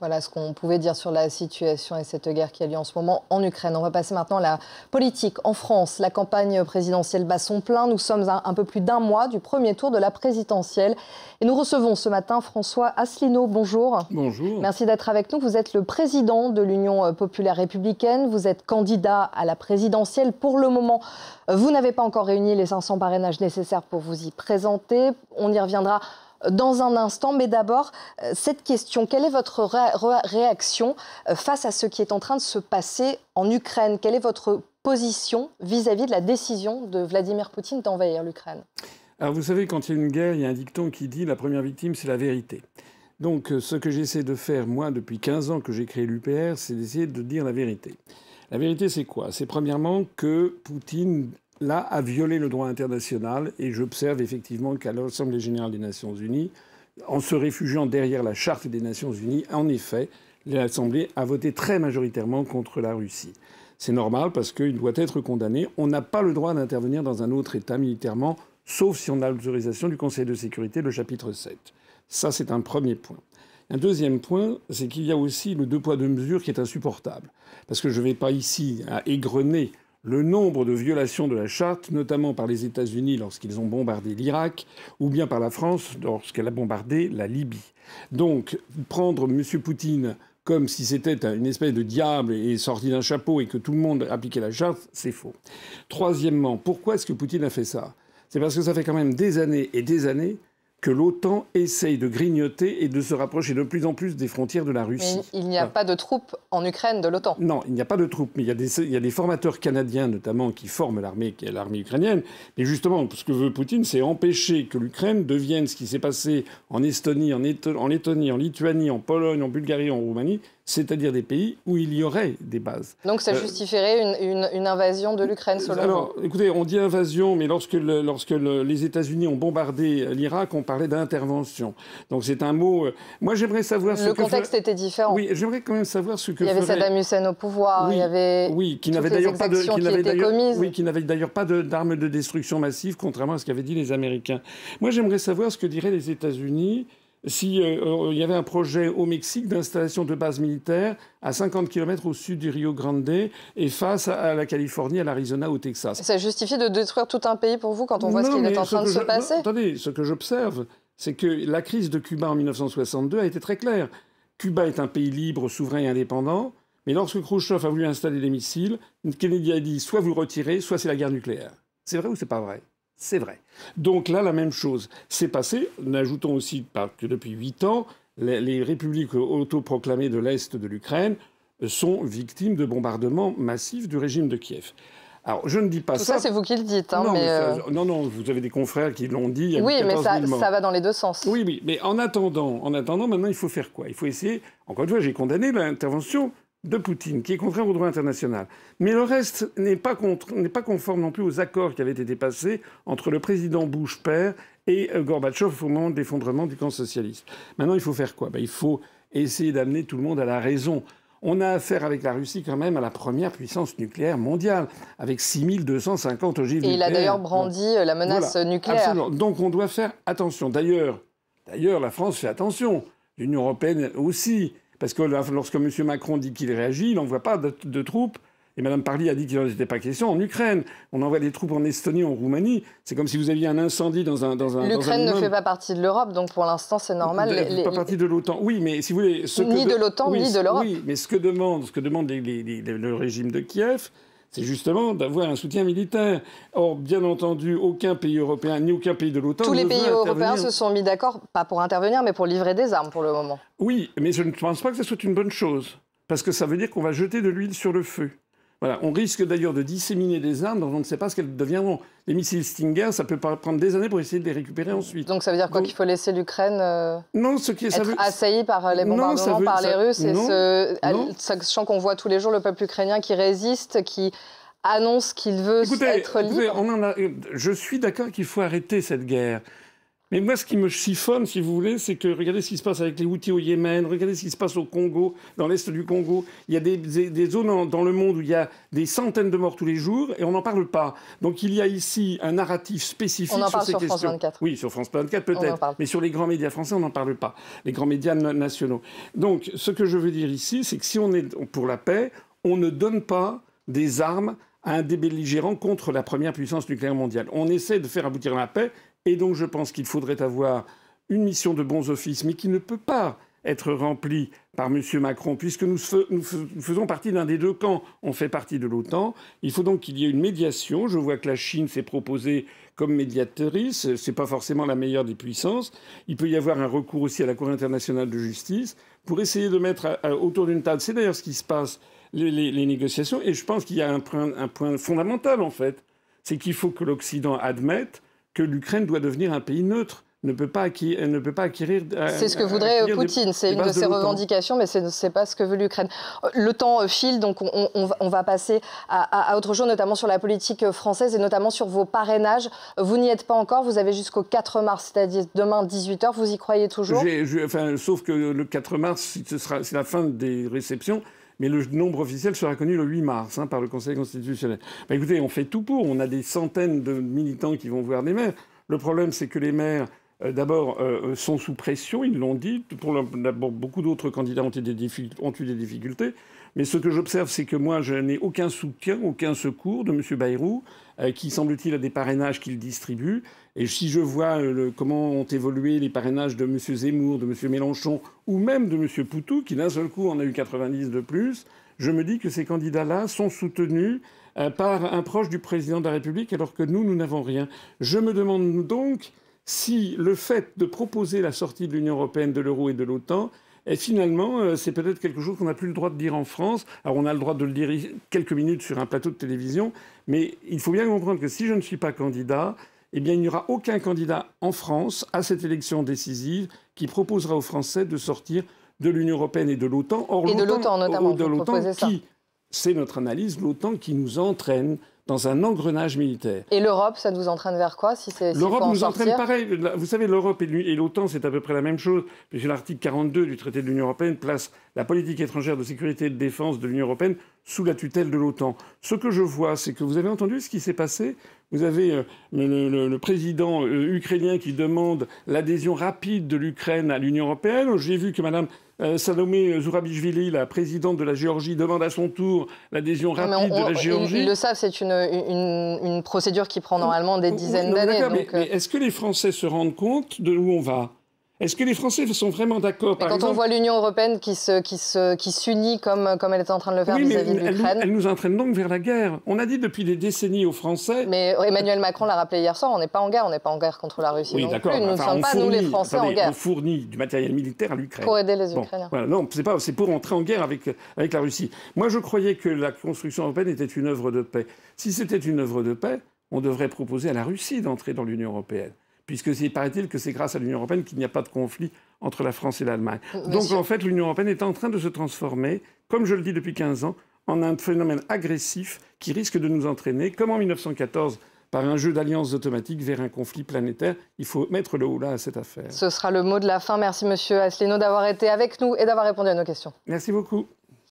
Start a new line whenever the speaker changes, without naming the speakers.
Voilà ce qu'on pouvait dire sur la situation et cette guerre qui a lieu en ce moment en Ukraine. On va passer maintenant à la politique en France. La campagne présidentielle bat son plein. Nous sommes un peu plus d'un mois du premier tour de la présidentielle. Et nous recevons ce matin François Asselineau. Bonjour. Bonjour. Merci d'être avec nous. Vous êtes le président de l'Union populaire républicaine. Vous êtes candidat à la présidentielle. Pour le moment, vous n'avez pas encore réuni les 500 parrainages nécessaires pour vous y présenter. On y reviendra dans un instant. Mais d'abord, euh, cette question, quelle est votre réaction euh, face à ce qui est en train de se passer en Ukraine Quelle est votre position vis-à-vis -vis de la décision de Vladimir Poutine d'envahir l'Ukraine
Alors vous savez, quand il y a une guerre, il y a un dicton qui dit la première victime, c'est la vérité. Donc euh, ce que j'essaie de faire, moi, depuis 15 ans que j'ai créé l'UPR, c'est d'essayer de dire la vérité. La vérité, c'est quoi C'est premièrement que Poutine là, a violé le droit international. Et j'observe effectivement qu'à l'Assemblée générale des Nations unies, en se réfugiant derrière la charte des Nations unies, en effet, l'Assemblée a voté très majoritairement contre la Russie. C'est normal parce qu'il doit être condamné. On n'a pas le droit d'intervenir dans un autre État militairement, sauf si on a l'autorisation du Conseil de sécurité, le chapitre 7. Ça, c'est un premier point. Un deuxième point, c'est qu'il y a aussi le deux poids deux mesures qui est insupportable. Parce que je ne vais pas ici à égrener le nombre de violations de la charte, notamment par les États-Unis lorsqu'ils ont bombardé l'Irak, ou bien par la France lorsqu'elle a bombardé la Libye. Donc prendre M. Poutine comme si c'était une espèce de diable et sorti d'un chapeau et que tout le monde appliquait la charte, c'est faux. Troisièmement, pourquoi est-ce que Poutine a fait ça C'est parce que ça fait quand même des années et des années que l'OTAN essaye de grignoter et de se rapprocher de plus en plus des frontières de la Russie. Mais il n'y a pas de troupes en Ukraine de l'OTAN. Non, il n'y a pas de troupes, mais il y, a des, formateurs canadiens notamment qui forment l'armée, qui est l'armée ukrainienne. Mais justement, ce que veut Poutine, c'est empêcher que l'Ukraine devienne ce qui s'est passé en Estonie, en Lettonie, en Lituanie, en Pologne, en Bulgarie, en Roumanie, c'est-à-dire des pays où il y aurait des bases. Donc ça euh,
justifierait une, invasion de l'Ukraine, selon
écoutez, on dit invasion, mais lorsque, les États-Unis ont bombardé l'Irak, on parlait d'intervention. Donc c'est un mot... Euh, moi, j'aimerais savoir... Ce le contexte était différent.
Oui, j'aimerais quand même savoir ce que... Il y avait Saddam Hussein au pouvoir, il y avait... Oui, qui n'avait d'ailleurs pas Qui,
n'avait d'ailleurs pas d'armes de destruction massive, contrairement à ce qu'avaient dit les Américains. Moi, j'aimerais savoir ce que diraient les États-Unis s'il euh, euh, il y avait un projet au Mexique d'installation de bases militaires à 50 km au sud du Rio Grande et face à la Californie, à l'Arizona, au Texas. Ça
justifie de détruire tout un pays pour vous quand on voit ce qui est en train de se passer Attendez,
ce que j'observe, c'est que la crise de Cuba en 1962 a été très claire. Cuba est un pays libre, souverain et indépendant. Mais lorsque Khrushchev a voulu installer des missiles, Kennedy a dit soit vous retirez, soit c'est la guerre nucléaire. C'est vrai ou c'est pas vrai c'est vrai. Donc là, la même chose s'est passée. N'ajoutons aussi que depuis 8 ans, les républiques autoproclamées de l'Est de l'Ukraine sont victimes de bombardements massifs du régime de Kiev. Alors, je ne dis pas Tout ça. c'est
vous qui le dites. Hein, euh,
non, non, vous avez des confrères qui l'ont dit. Il y a oui, mais ça, ça, va
dans les deux sens. Oui,
oui. Mais en attendant, en attendant, maintenant, il faut faire quoi Il faut essayer. Encore une fois, j'ai condamné l'intervention de Poutine, qui est contraire au droit international. Mais le reste n'est pas, pas, conforme non plus aux accords qui avaient été passés entre le président Bush père et euh, Gorbatchev au moment de l'effondrement du camp socialiste. Maintenant, il faut faire quoi ben, Il faut essayer d'amener tout le monde à la raison. On a affaire avec la Russie quand même à la première puissance nucléaire mondiale, avec 6250 ogives nucléaires. Et il a d'ailleurs brandi euh, la menace nucléaire. Donc on doit faire attention. D'ailleurs, la France fait attention. L'Union européenne aussi. Parce que lorsque M. Macron dit qu'il réagit, il n'envoie pas de, troupes. Et Mme Parly a dit qu'il n'en était pas question en Ukraine. On envoie des troupes en Estonie, en Roumanie. C'est comme si vous aviez un incendie dans un. Dans un L'Ukraine ne fait pas
partie de l'Europe, donc pour l'instant c'est normal. Elle ne fait pas partie
de l'OTAN. Oui, mais si vous voulez. ni de, l'OTAN, ni de l'Europe. Oui, mais ce que demande, ce que demande le régime de Kiev, c'est justement d'avoir un soutien militaire. Or, bien entendu, aucun pays européen ni aucun pays de l'OTAN. Tous les pays européens se sont
mis d'accord, pas pour intervenir, mais pour livrer des armes pour le moment.
Oui, mais je ne pense pas que ce soit une bonne chose, parce que ça veut dire qu'on va jeter de l'huile sur le feu. On risque d'ailleurs de disséminer des armes dont on ne sait pas ce qu'elles deviendront. Les missiles Stinger, ça peut prendre des années pour essayer de les récupérer ensuite.
Donc ça veut dire quoi Qu'il faut laisser l'Ukraine euh, être assaillie par euh, les bombardements, par les Russes et Sachant qu'on voit tous les jours le peuple ukrainien qui résiste, qui annonce qu'il veut être libre.
Je suis d'accord qu'il faut arrêter cette guerre. Mais moi, ce qui me chiffonne, si vous voulez, c'est que regardez ce qui se passe avec les outils au Yémen, regardez ce qui se passe au Congo, dans l'est du Congo. Il y a des, zones dans le monde où il y a des centaines de morts tous les jours et on n'en parle pas. Donc il y a ici un narratif spécifique on en parle sur France 24. Oui, sur France 24 peut-être, mais sur les grands médias français, on n'en parle pas. Les grands médias nationaux. Donc ce que je veux dire ici, c'est que si on est pour la paix, on ne donne pas des armes à un débelligérant contre la première puissance nucléaire mondiale. On essaie de faire aboutir la paix et donc je pense qu'il faudrait avoir une mission de bons offices, mais qui ne peut pas être remplie par M. Macron, puisque nous, faisons partie d'un des deux camps. On fait partie de l'OTAN. Il faut donc qu'il y ait une médiation. Je vois que la Chine s'est proposée comme médiatrice. Ce n'est pas forcément la meilleure des puissances. Il peut y avoir un recours aussi à la Cour internationale de justice pour essayer de mettre autour d'une table. C'est d'ailleurs ce qui se passe, les, négociations. Et je pense qu'il y a un point fondamental, en fait. C'est qu'il faut que l'Occident admette que l'Ukraine doit devenir un pays neutre ne peut pas, acquérir. Ne peut pas acquérir euh, c'est ce que voudrait Poutine, c'est une de ses revendications,
mais ce n'est pas ce que veut l'Ukraine. Le temps euh, file, donc on, on, va passer à, à, autre chose, notamment sur la politique euh, française et notamment sur vos parrainages. Vous n'y êtes pas encore, vous avez jusqu'au 4 mars, c'est-à-dire demain 18h, vous y croyez toujours
Enfin, Sauf que le 4 mars, c'est ce la fin des réceptions mais le nombre officiel sera connu le 8 mars hein, par le Conseil constitutionnel. Bah, écoutez, on fait tout pour. On a des centaines de militants qui vont voir des maires. Le problème, c'est que les maires, euh, d'abord, euh, euh, sont sous pression, ils l'ont dit. beaucoup d'autres candidats ont des ont eu des difficultés. Mais ce que j'observe, c'est que moi, je n'ai aucun soutien, aucun secours de M. Bayrou. Euh, qui, semble-t-il, a des parrainages qu'il distribue. Et si je vois euh, comment ont évolué les parrainages de M. Zemmour, de M. Mélenchon, ou même de M. Poutou, qui d'un seul coup en a eu 90 de plus, je me dis que ces candidats-là sont soutenus euh, par un proche du président de la République, alors que nous, nous n'avons rien. Je me demande donc si le fait de proposer la sortie de l'Union européenne, de l'euro et de l'OTAN, et eh, finalement, c'est peut-être quelque chose qu'on n'a plus le droit de dire en France. Alors, on a le droit de le dire quelques minutes sur un plateau de télévision, mais il faut bien comprendre que si je ne suis pas candidat, eh bien, il n'y aura aucun candidat en France à cette élection décisive qui proposera aux Français de sortir de l'Union européenne et de l'OTAN. et de l'OTAN, notamment. c'est notre analyse, l'OTAN qui nous entraîne dans un engrenage militaire.
Et l'Europe, ça nous entraîne vers quoi si c'est, L'Europe nous entraîne pareil.
Vous savez, l'Europe et l'OTAN, c'est à peu près la même chose, puisque l'article 42 du traité de l'Union européenne place la politique étrangère de sécurité et de défense de l'Union européenne sous la tutelle de l'OTAN. Ce que je vois, c'est que vous avez entendu ce qui s'est passé vous avez euh, le, président euh, ukrainien qui demande l'adhésion rapide de l'Ukraine à l'Union européenne. J'ai vu que Mme euh, Salomé Zourabishvili, la présidente de la Géorgie, demande à son tour l'adhésion rapide de la Géorgie. Ils, ils le
savent, c'est une euh, une, procédure qui prend normalement des dizaines d'années.
Euh, est-ce que les Français se rendent compte de où on va est-ce que les Français sont vraiment d'accord Quand on voit
l'Union européenne qui s'unit qui se, qui s'unit comme, comme elle est en train de le faire vis-à-vis de l'Ukraine.
Elle, nous entraîne donc vers la guerre. On a dit depuis des décennies aux Français. Mais Emmanuel
Macron l'a rappelé hier soir on n'est pas en guerre, on n'est pas en guerre contre la Russie. Oui, d'accord. Nous ne sommes pas, nous les Français, en guerre. On
fournit du matériel militaire à l'Ukraine. Pour aider les Ukrainiens. non, c'est pour entrer en guerre avec, avec la Russie. Moi, je croyais que la construction européenne était une œuvre de paix. Si c'était une œuvre de paix, on devrait proposer à la Russie d'entrer dans l'Union européenne puisque c'est paraît-il que c'est grâce à l'Union européenne qu'il n'y a pas de conflit entre la France et l'Allemagne. Donc en fait, l'Union européenne est en train de se transformer, comme je le dis depuis 15 ans, en un phénomène agressif qui risque de nous entraîner, comme en 1914 par un jeu d'alliances automatiques vers un conflit planétaire. Il faut mettre le haut à cette affaire.
Ce sera le mot de la fin. Merci Monsieur Asselineau d'avoir été avec nous et d'avoir répondu à nos questions.
Merci beaucoup.